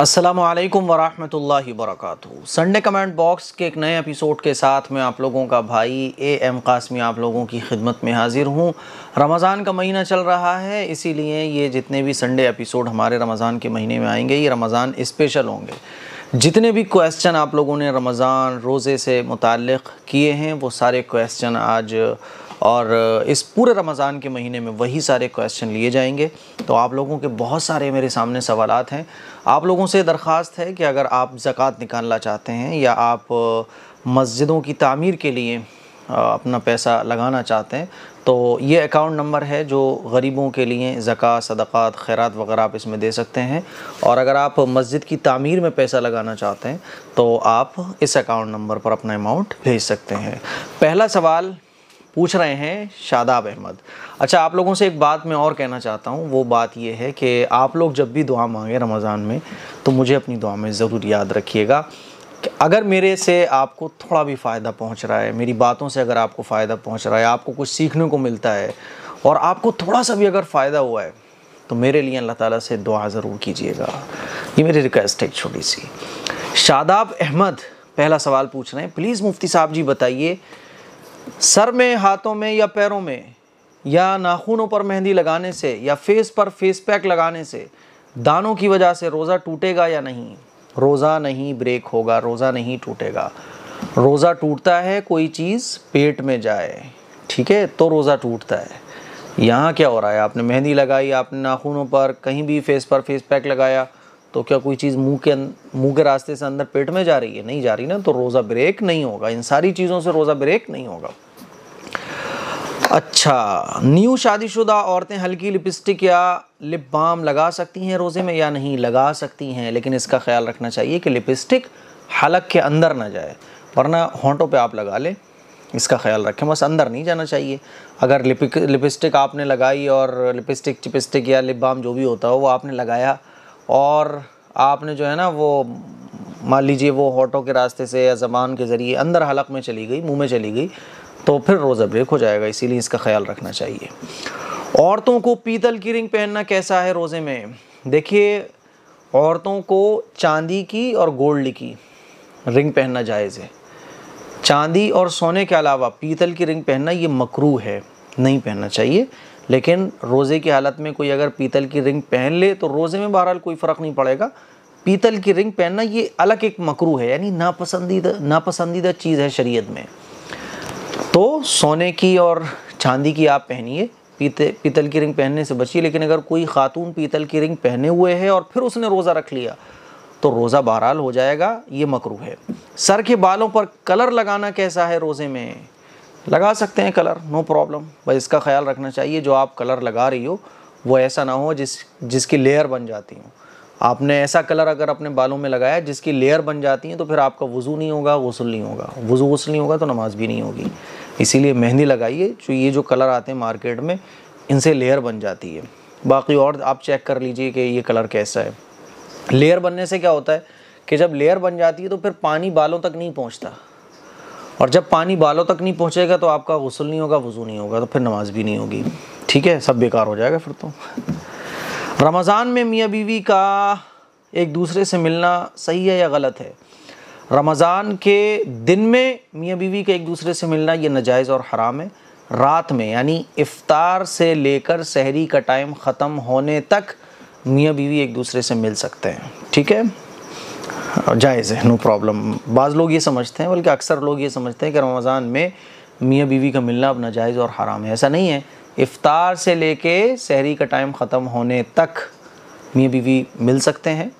अस्सलाम वालेकुम वरहमतुल्लाहि वबरकातुहू संडे कमेंट बॉक्स के एक नए एपिसोड के साथ मैं आप लोगों का भाई एम कासमी आप लोगों की खिदमत में हाज़िर हूँ रमज़ान का महीना चल रहा है इसीलिए ये जितने भी संडे एपिसोड हमारे रमज़ान के महीने में आएंगे ये रमज़ान स्पेशल होंगे जितने भी क्वेश्चन आप लोगों ने रमज़ान रोज़े से मुतक़ किए हैं वो सारे क्वेश्चन आज और इस पूरे रमज़ान के महीने में वही सारे क्वेश्चन लिए जाएंगे तो आप लोगों के बहुत सारे मेरे सामने सवाल हैं आप लोगों से दरख्वास्त है कि अगर आप ज़क़़त निकालना चाहते हैं या आप मस्जिदों की तामीर के लिए अपना पैसा लगाना चाहते हैं तो ये अकाउंट नंबर है जो गरीबों के लिए ज़क़़त सदक़ात खैरत वगैरह आप इसमें दे सकते हैं और अगर आप मस्जिद की तामीर में पैसा लगाना चाहते हैं तो आप इस अकाउंट नंबर पर अपना अमाउंट भेज सकते हैं पहला सवाल पूछ रहे हैं शादाब अहमद अच्छा आप लोगों से एक बात मैं और कहना चाहता हूँ वो बात ये है कि आप लोग जब भी दुआ मांगे रमज़ान में तो मुझे अपनी दुआ में ज़रूर याद रखिएगा कि अगर मेरे से आपको थोड़ा भी फ़ायदा पहुँच रहा है मेरी बातों से अगर आपको फ़ायदा पहुँच रहा है आपको कुछ सीखने को मिलता है और आपको थोड़ा सा भी अगर फ़ायदा हुआ है तो मेरे लिए अल्लाह ताला से दुआ ज़रूर कीजिएगा ये मेरी रिक्वेस्ट है छोटी सी शादाब अहमद पहला सवाल पूछ रहे हैं प्लीज़ मुफ्ती साहब जी बताइए सर में हाथों में या पैरों में या नाखूनों पर मेहंदी लगाने से या फेस पर फेस पैक लगाने से दानों की वजह से रोज़ा टूटेगा या नहीं रोज़ा नहीं ब्रेक होगा रोज़ा नहीं टूटेगा रोज़ा टूटता है कोई चीज़ पेट में जाए ठीक है तो रोज़ा टूटता है यहाँ क्या हो रहा है आपने मेहंदी लगाई आपने नाखूनों पर कहीं भी फेस पर फेस पैक लगाया तो क्या कोई चीज़ मुंह के अं-, मुंह के रास्ते से अंदर पेट में जा रही है नहीं जा रही ना तो रोज़ा ब्रेक नहीं होगा इन सारी चीज़ों से रोज़ा ब्रेक नहीं होगा अच्छा न्यू शादीशुदा औरतें हल्की लिपस्टिक या लिप बाम लगा सकती हैं रोज़े में या नहीं लगा सकती हैं लेकिन इसका ख्याल रखना चाहिए कि लिपस्टिक हलक के अंदर ना जाए वरना होंटों पे आप लगा लें इसका ख्याल रखें बस अंदर नहीं जाना चाहिए अगर लिपिक लिपस्टिक आपने लगाई और लिपस्टिक चिपस्टिक या लिप बाम जो भी होता हो वो आपने लगाया और आपने जो है ना वो मान लीजिए वो होटों के रास्ते से या ज़बान के ज़रिए अंदर हलक में चली गई मुंह में चली गई तो फिर रोज़ा ब्रेक हो जाएगा इसीलिए इसका ख्याल रखना चाहिए औरतों को पीतल की रिंग पहनना कैसा है रोज़े में देखिए औरतों को चांदी की और गोल्ड की रिंग पहनना जायज़ है चांदी और सोने के अलावा पीतल की रिंग पहनना ये मकरू है नहीं पहनना चाहिए लेकिन रोज़े की हालत में कोई अगर पीतल की रिंग पहन ले तो रोज़े में बहरहाल कोई फ़र्क नहीं पड़ेगा पीतल की रिंग पहनना ये अलग एक मकरू है यानी नापसंदीदा नापसंदीदा चीज़ है शरीयत में तो सोने की और चांदी की आप पहनिए पीते पीतल की रिंग पहनने से बचिए लेकिन अगर कोई खातून पीतल की रिंग पहने हुए है और फिर उसने रोज़ा रख लिया तो रोज़ा बहरहाल हो जाएगा ये मकरू है सर के बालों पर कलर लगाना कैसा है रोज़े में लगा सकते हैं कलर नो प्रॉब्लम बस इसका ख्याल रखना चाहिए जो आप कलर लगा रही हो वो ऐसा ना हो जिस जिसकी लेयर बन जाती हो आपने ऐसा कलर अगर अपने बालों में लगाया जिसकी लेयर बन जाती है तो फिर आपका वज़ू नहीं होगा गसल नहीं होगा वज़ू गसल नहीं होगा तो नमाज भी नहीं होगी इसीलिए मेहंदी लगाइए जो ये जो कलर आते हैं मार्केट में इनसे लेयर बन जाती है बाकी और आप चेक कर लीजिए कि ये कलर कैसा है लेयर बनने से क्या होता है कि जब लेयर बन जाती है तो फिर पानी बालों तक नहीं पहुँचता और जब पानी बालों तक नहीं पहुँचेगा तो आपका गसल नहीं होगा वज़ू नहीं होगा तो फिर नमाज भी नहीं होगी ठीक है सब बेकार हो जाएगा फिर तो रमज़ान में मियाँ बीवी का एक दूसरे से मिलना सही है या गलत है रमज़ान के दिन में मियाँ बीवी का एक दूसरे से मिलना ये नजायज़ और हराम है रात में यानी इफ़ार से लेकर शहरी का टाइम ख़त्म होने तक मियाँ बीवी एक दूसरे से मिल सकते हैं ठीक है जायज़ है नो प्रॉब्लम बाज़ लोग ये समझते हैं बल्कि अक्सर लोग ये समझते हैं कि रमज़ान में मियाँ बीवी का मिलना अब नाजायज़ और हराम है ऐसा नहीं है इफ़ार से लेके शहरी का टाइम ख़त्म होने तक मियाँ बीवी मिल सकते हैं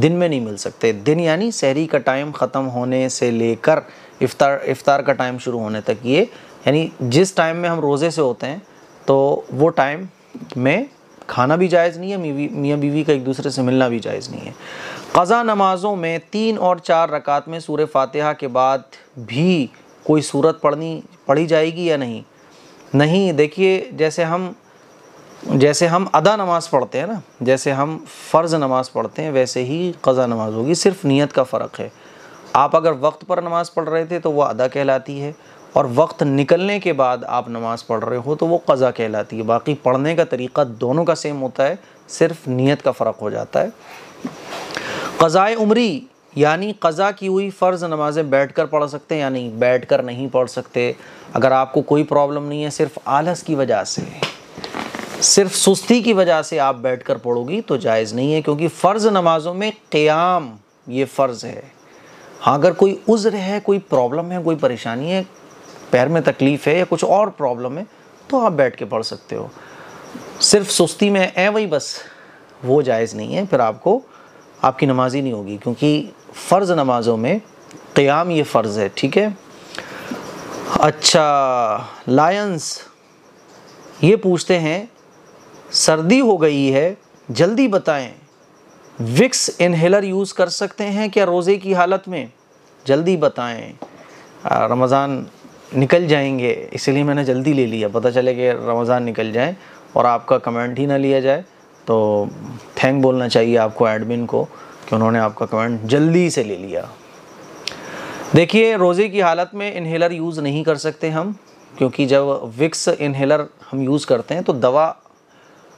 दिन में नहीं मिल सकते दिन यानी शहरी का टाइम ख़त्म होने से लेकर इफ्तार इफ़ार का टाइम शुरू होने तक ये यानी जिस टाइम में हम रोज़े से होते हैं तो वो टाइम में खाना भी जायज़ नहीं है मियाँ बीवी का एक दूसरे से मिलना भी जायज़ नहीं है क़ज़ा नमाज़ों में तीन और चार रकात में सूर फातिहा के बाद भी कोई सूरत पढ़नी पढ़ी जाएगी या नहीं नहीं देखिए जैसे हम जैसे हम अदा नमाज़ पढ़ते हैं ना जैसे हम फ़र्ज़ नमाज़ पढ़ते हैं वैसे ही क़ज़ा नमाज़ होगी सिर्फ नीयत का फ़र्क है आप अगर वक्त पर नमाज़ पढ़ रहे थे तो वह अदा कहलाती है और वक्त निकलने के बाद आप नमाज़ पढ़ रहे हो तो वो कज़ा कहलाती है बाकी पढ़ने का तरीक़ा दोनों का सेम होता है सिर्फ नीयत का फ़र्क हो जाता है क़ज़ाए उमरी यानी क़ज़ा की हुई फ़र्ज़ नमाज़ें बैठ कर पढ़ सकते हैं या नहीं बैठ कर नहीं पढ़ सकते अगर आपको कोई प्रॉब्लम नहीं है सिर्फ आलस की वजह से सिर्फ सुस्ती की वजह से आप बैठ कर पढ़ोगी तो जायज़ नहीं है क्योंकि फ़र्ज़ नमाज़ों में क़्याम ये फ़र्ज़ है हाँ अगर कोई उज़्र है कोई प्रॉब्लम है कोई परेशानी है पैर में तकलीफ़ है या कुछ और प्रॉब्लम है तो आप बैठ के पढ़ सकते हो सिर्फ सुस्ती में ए वही बस वो जायज़ नहीं है फिर आपको आपकी नमाज ही नहीं होगी क्योंकि फ़र्ज़ नमाज़ों में क़याम ये फ़र्ज़ है ठीक है अच्छा लायंस ये पूछते हैं सर्दी हो गई है जल्दी बताएं विक्स इनहेलर यूज़ कर सकते हैं क्या रोज़े की हालत में जल्दी बताएं रमज़ान निकल जाएंगे इसलिए मैंने जल्दी ले लिया पता चले कि रमज़ान निकल जाए और आपका कमेंट ही ना लिया जाए तो थैंक बोलना चाहिए आपको एडमिन को कि उन्होंने आपका कमेंट जल्दी से ले लिया देखिए रोज़े की हालत में इन्हेलर यूज़ नहीं कर सकते हम क्योंकि जब विक्स इन्हेलर हम यूज़ करते हैं तो दवा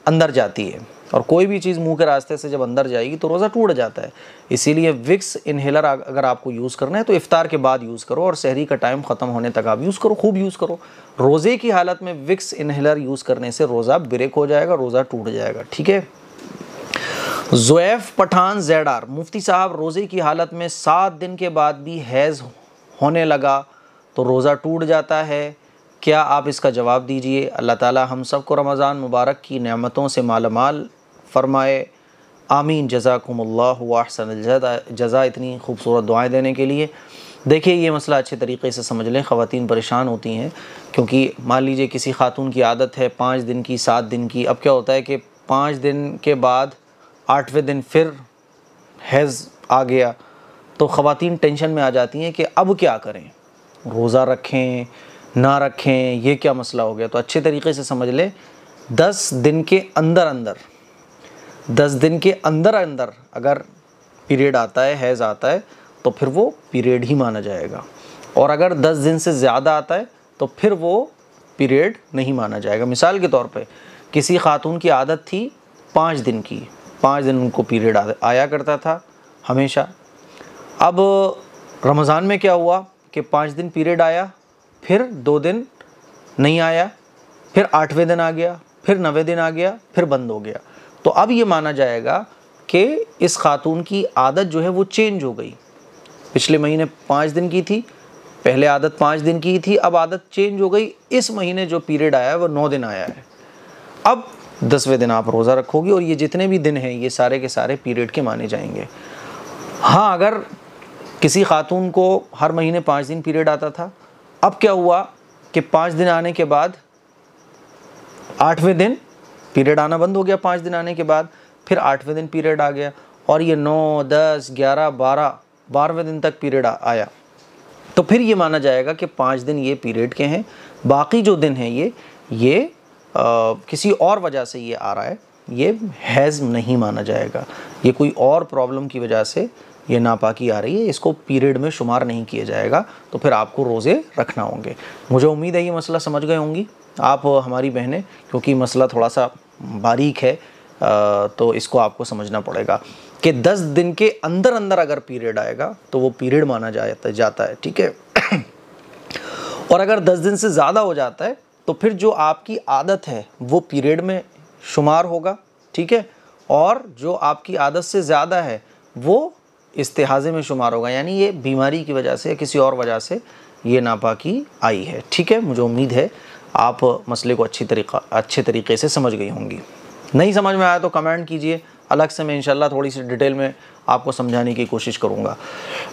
अंदर जाती है और कोई भी चीज़ मुंह के रास्ते से जब अंदर जाएगी तो रोज़ा टूट जाता है इसीलिए विक्स इन्हेलर अगर आपको यूज़ करना है तो इफ़ार के बाद यूज़ करो और शहरी का टाइम ख़त्म होने तक आप यूज़ करो खूब यूज़ करो रोज़े की हालत में विक्स इन्हेलर यूज़ करने से रोज़ा ब्रेक हो जाएगा रोज़ा टूट जाएगा ठीक है जोएफ़ पठान जेड आर मुफ्ती साहब रोज़े की हालत में सात दिन के बाद भी हैज़ होने लगा तो रोज़ा टूट जाता है क्या आप इसका जवाब दीजिए अल्लाह ताला हम सबको रमज़ान मुबारक की नेमतों से मालामाल फरमाए आमीन जजाकमल्लासन जजा इतनी खूबसूरत दुआएं देने के लिए देखिए ये मसला अच्छे तरीके से समझ लें ख़वान परेशान होती हैं क्योंकि मान लीजिए किसी खातून की आदत है पाँच दिन की सात दिन की अब क्या होता है कि पाँच दिन के बाद आठवें दिन फिर हैज़ आ गया तो ख़वान टेंशन में आ जाती हैं कि अब क्या करें रोज़ा रखें ना रखें ये क्या मसला हो गया तो अच्छे तरीके से समझ ले दस दिन के अंदर अंदर दस दिन के अंदर अंदर अगर पीरियड आता है हैज़ आता है तो फिर वो पीरियड ही माना जाएगा और अगर दस दिन से ज़्यादा आता है तो फिर वो पीरियड नहीं माना जाएगा मिसाल के तौर पे किसी खातून की आदत थी पाँच दिन की पाँच दिन उनको पीरियड आया करता था हमेशा अब रमज़ान में क्या हुआ कि पाँच दिन पीरियड आया फिर दो दिन नहीं आया फिर आठवें दिन आ गया फिर नवे दिन आ गया फिर बंद हो गया तो अब ये माना जाएगा कि इस खातून की आदत जो है वो चेंज हो गई पिछले महीने पाँच दिन की थी पहले आदत पाँच दिन की थी अब आदत चेंज हो गई इस महीने जो पीरियड आया है वो नौ दिन आया है अब दसवें दिन आप रोज़ा रखोगे और ये जितने भी दिन हैं ये सारे के सारे पीरियड के माने जाएंगे हाँ अगर किसी खातून को हर महीने पाँच दिन पीरियड आता था अब क्या हुआ कि पाँच दिन आने के बाद आठवें दिन पीरियड आना बंद हो गया पाँच दिन आने के बाद फिर आठवें दिन पीरियड आ गया और ये नौ दस ग्यारह बारह बारहवें दिन तक पीरियड आया तो फिर ये माना जाएगा कि पाँच दिन ये पीरियड के हैं बाकी जो दिन हैं ये ये आ, किसी और वजह से ये आ रहा है ये हैज़ नहीं माना जाएगा ये कोई और प्रॉब्लम की वजह से ये नापाकी आ रही है इसको पीरियड में शुमार नहीं किया जाएगा तो फिर आपको रोज़े रखना होंगे मुझे उम्मीद है ये मसला समझ गए होंगी आप हमारी बहनें क्योंकि मसला थोड़ा सा बारीक है तो इसको आपको समझना पड़ेगा कि 10 दिन के अंदर अंदर अगर पीरियड आएगा तो वो पीरियड माना जाता जाता है ठीक है और अगर 10 दिन से ज़्यादा हो जाता है तो फिर जो आपकी आदत है वो पीरियड में शुमार होगा ठीक है और जो आपकी आदत से ज़्यादा है वो इस्तेहाजे में शुमार होगा यानी ये बीमारी की वजह से या किसी और वजह से ये नापाकी आई है ठीक है मुझे उम्मीद है आप मसले को अच्छी तरीका अच्छे तरीके से समझ गई होंगी नहीं समझ में आया तो कमेंट कीजिए अलग से मैं इंशाल्लाह थोड़ी सी डिटेल में आपको समझाने की कोशिश करूँगा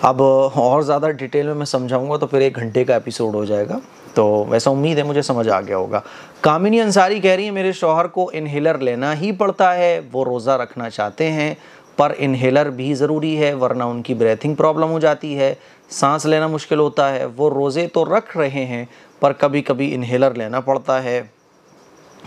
अब और ज़्यादा डिटेल में मैं समझाऊँगा तो फिर एक घंटे का एपिसोड हो जाएगा तो वैसा उम्मीद है मुझे समझ आ गया होगा कामिनी अंसारी कह रही है मेरे शोहर को इनहेलर लेना ही पड़ता है वो रोज़ा रखना चाहते हैं पर इन्हेलर भी ज़रूरी है वरना उनकी ब्रेथिंग प्रॉब्लम हो जाती है सांस लेना मुश्किल होता है वो रोज़े तो रख रहे हैं पर कभी कभी इन्हेलर लेना पड़ता है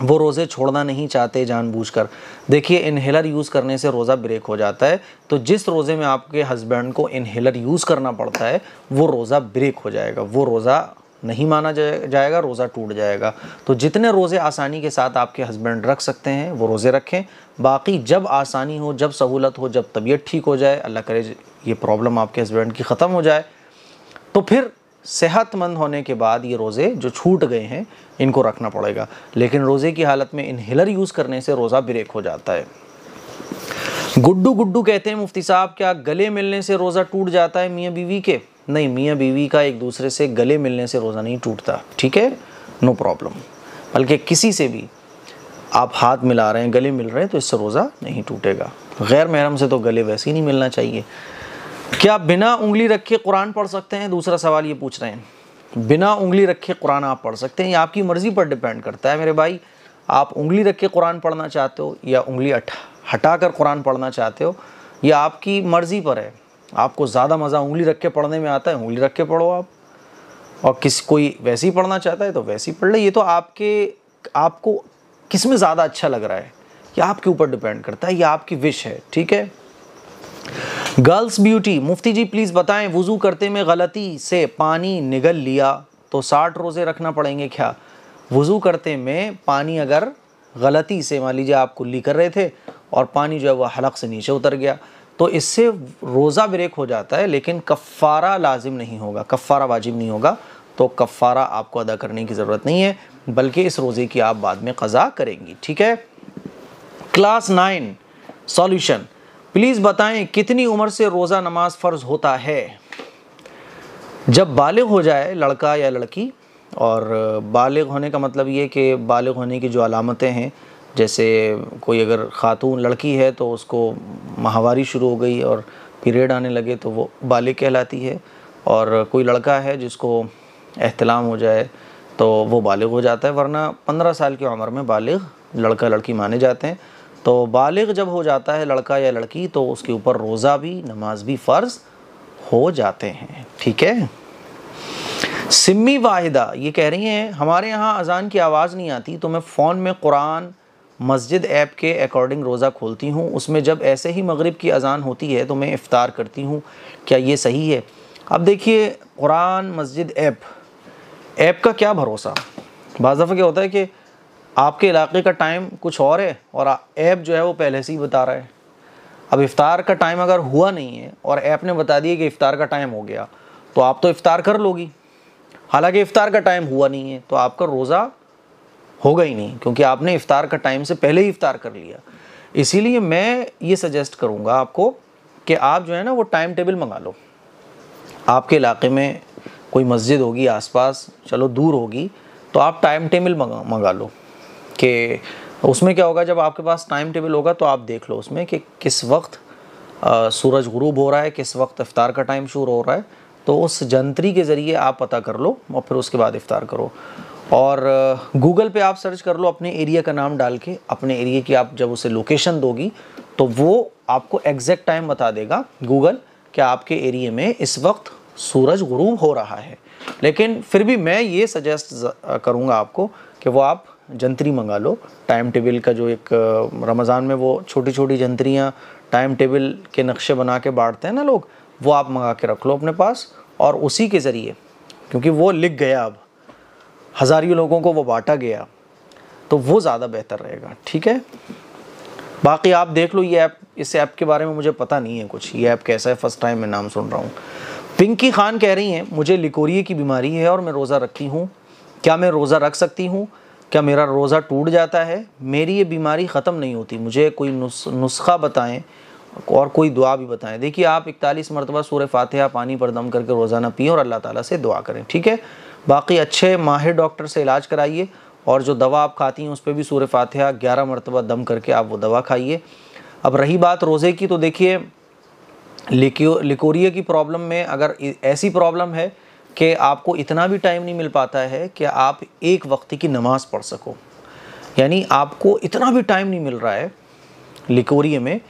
वो रोज़े छोड़ना नहीं चाहते जानबूझकर देखिए इन्हेलर यूज़ करने से रोज़ा ब्रेक हो जाता है तो जिस रोज़े में आपके हस्बैंड को इन्हेलर यूज़ करना पड़ता है वो रोज़ा ब्रेक हो जाएगा वो रोज़ा नहीं माना जाएगा रोज़ा टूट जाएगा तो जितने रोज़े आसानी के साथ आपके हस्बैंड रख सकते हैं वो रोज़े रखें बाकी जब आसानी हो जब सहूलत हो जब तबीयत ठीक हो जाए अल्लाह करे ये प्रॉब्लम आपके हस्बैंड की ख़त्म हो जाए तो फिर सेहतमंद होने के बाद ये रोज़े जो छूट गए हैं इनको रखना पड़ेगा लेकिन रोज़े की हालत में इन्हेलर यूज़ करने से रोज़ा ब्रेक हो जाता है गुड्डू गुड्डू कहते हैं मुफ्ती साहब क्या गले मिलने से रोज़ा टूट जाता है मियाँ बीवी के नहीं मियाँ बीवी का एक दूसरे से गले मिलने से रोज़ा नहीं टूटता ठीक है नो प्रॉब्लम बल्कि किसी से भी आप हाथ मिला रहे हैं गले मिल रहे हैं तो इससे रोज़ा नहीं टूटेगा गैर महरम से तो गले वैसे ही नहीं मिलना चाहिए क्या बिना उंगली रखे कुरान पढ़ सकते हैं दूसरा सवाल ये पूछ रहे हैं बिना उंगली रखे कुरान आप पढ़ सकते हैं ये आपकी मर्ज़ी पर डिपेंड करता है मेरे भाई आप उंगली रख के कुरान पढ़ना चाहते हो या उंगली हटा कर कुरान पढ़ना चाहते हो यह आपकी मर्ज़ी पर है आपको ज़्यादा मज़ा उंगली रख के पढ़ने में आता है उंगली रख के पढ़ो आप और किस कोई वैसे ही पढ़ना चाहता है तो वैसे ही पढ़ ले ये तो आपके आपको किस में ज़्यादा अच्छा लग रहा है ये आपके ऊपर डिपेंड करता है ये आपकी विश है ठीक है गर्ल्स ब्यूटी मुफ्ती जी प्लीज़ बताएं वज़ू करते में गलती से पानी निगल लिया तो साठ रोज़े रखना पड़ेंगे क्या वज़ू करते में पानी अगर गलती से मान लीजिए आप कुल्ली कर रहे थे और पानी जो है वह हलक से नीचे उतर गया तो इससे रोज़ा ब्रेक हो जाता है लेकिन कफ़ारा लाजिम नहीं होगा कफ़ारा वाजिब नहीं होगा तो कफ़ारा आपको अदा करने की ज़रूरत नहीं है बल्कि इस रोज़े की आप बाद में कज़ा करेंगी ठीक है क्लास नाइन सॉल्यूशन प्लीज़ बताएं कितनी उम्र से रोज़ा नमाज फ़र्ज़ होता है जब बालग हो जाए लड़का या लड़की और बालग होने का मतलब ये कि बालग होने की जो अलामतें हैं जैसे कोई अगर ख़ातून लड़की है तो उसको माहवारी शुरू हो गई और पीरियड आने लगे तो वो बाले कहलाती है और कोई लड़का है जिसको अहतलाम हो जाए तो वो बालग हो जाता है वरना पंद्रह साल की उम्र में बालग लड़का लड़की माने जाते हैं तो बालग जब हो जाता है लड़का या लड़की तो उसके ऊपर रोज़ा भी नमाज भी फ़र्ज़ हो जाते हैं ठीक है सिमी वाहिदा ये कह रही हैं हमारे यहाँ अज़ान की आवाज़ नहीं आती तो मैं फ़ोन में कुरान मस्जिद ऐप के अकॉर्डिंग रोज़ा खोलती हूँ उसमें जब ऐसे ही मगरिब की अजान होती है तो मैं इफ़ार करती हूँ क्या ये सही है अब देखिए कुरान मस्जिद ऐप ऐप का क्या भरोसा बाज़ दफ़ा क्या होता है कि आपके इलाके का टाइम कुछ और है और ऐप जो है वो पहले से ही बता रहा है अब इफ़ार का टाइम अगर हुआ नहीं है और ऐप ने बता दिया कि इफ़ार का टाइम हो गया तो आप तो इफ़ार कर लोगी हालांकि इफ़ार का टाइम हुआ नहीं है तो आपका रोज़ा होगा ही नहीं क्योंकि आपने इफ़ार का टाइम से पहले ही इफ़ार कर लिया इसीलिए मैं ये सजेस्ट करूँगा आपको कि आप जो है ना वो टाइम टेबल मंगा लो आपके इलाके में कोई मस्जिद होगी आसपास चलो दूर होगी तो आप टाइम टेबल मंगा मंगा लो कि उसमें क्या होगा जब आपके पास टाइम टेबल होगा तो आप देख लो उसमें कि किस वक्त आ, सूरज गुरूब हो रहा है किस वक्त इफ़ार का टाइम शुरू हो रहा है तो उस जंतरी के ज़रिए आप पता कर लो और फिर उसके बाद इफ़ार करो और गूगल पे आप सर्च कर लो अपने एरिया का नाम डाल के अपने एरिया की आप जब उसे लोकेशन दोगी तो वो आपको एग्जैक्ट टाइम बता देगा गूगल कि आपके एरिए में इस वक्त सूरज गुरूब हो रहा है लेकिन फिर भी मैं ये सजेस्ट करूँगा आपको कि वो आप जंतरी मंगा लो टाइम टेबल का जो एक रमज़ान में वो छोटी छोटी जंतरियाँ टाइम टेबल के नक्शे बना के बांटते हैं ना लोग वो आप मंगा के रख लो अपने पास और उसी के ज़रिए क्योंकि वो लिख गया अब हज़ारियों लोगों को वो बांटा गया तो वो ज़्यादा बेहतर रहेगा ठीक है बाकी आप देख लो ये ऐप इस ऐप के बारे में मुझे पता नहीं है कुछ ये ऐप कैसा है फर्स्ट टाइम मैं नाम सुन रहा हूँ पिंकी खान कह रही हैं मुझे लिकोरिए की बीमारी है और मैं रोज़ा रखी हूँ क्या मैं रोज़ा रख सकती हूँ क्या मेरा रोज़ा टूट जाता है मेरी ये बीमारी ख़त्म नहीं होती मुझे कोई नुस्खा बताएं और कोई दुआ भी बताएं देखिए आप इकतालीस मरतबा सूर फातह पानी पर दम करके रोज़ाना पिए और अल्लाह ताला से दुआ करें ठीक है बाकी अच्छे माहिर डॉक्टर से इलाज कराइए और जो दवा आप खाती हैं उस पर भी सूर्य फातिहा ग्यारह मरतबा दम करके आप वो दवा खाइए अब रही बात रोज़े की तो देखिए लिकोरिया की प्रॉब्लम में अगर ऐसी प्रॉब्लम है कि आपको इतना भी टाइम नहीं मिल पाता है कि आप एक वक्त की नमाज़ पढ़ सको यानी आपको इतना भी टाइम नहीं मिल रहा है लिकोरिया में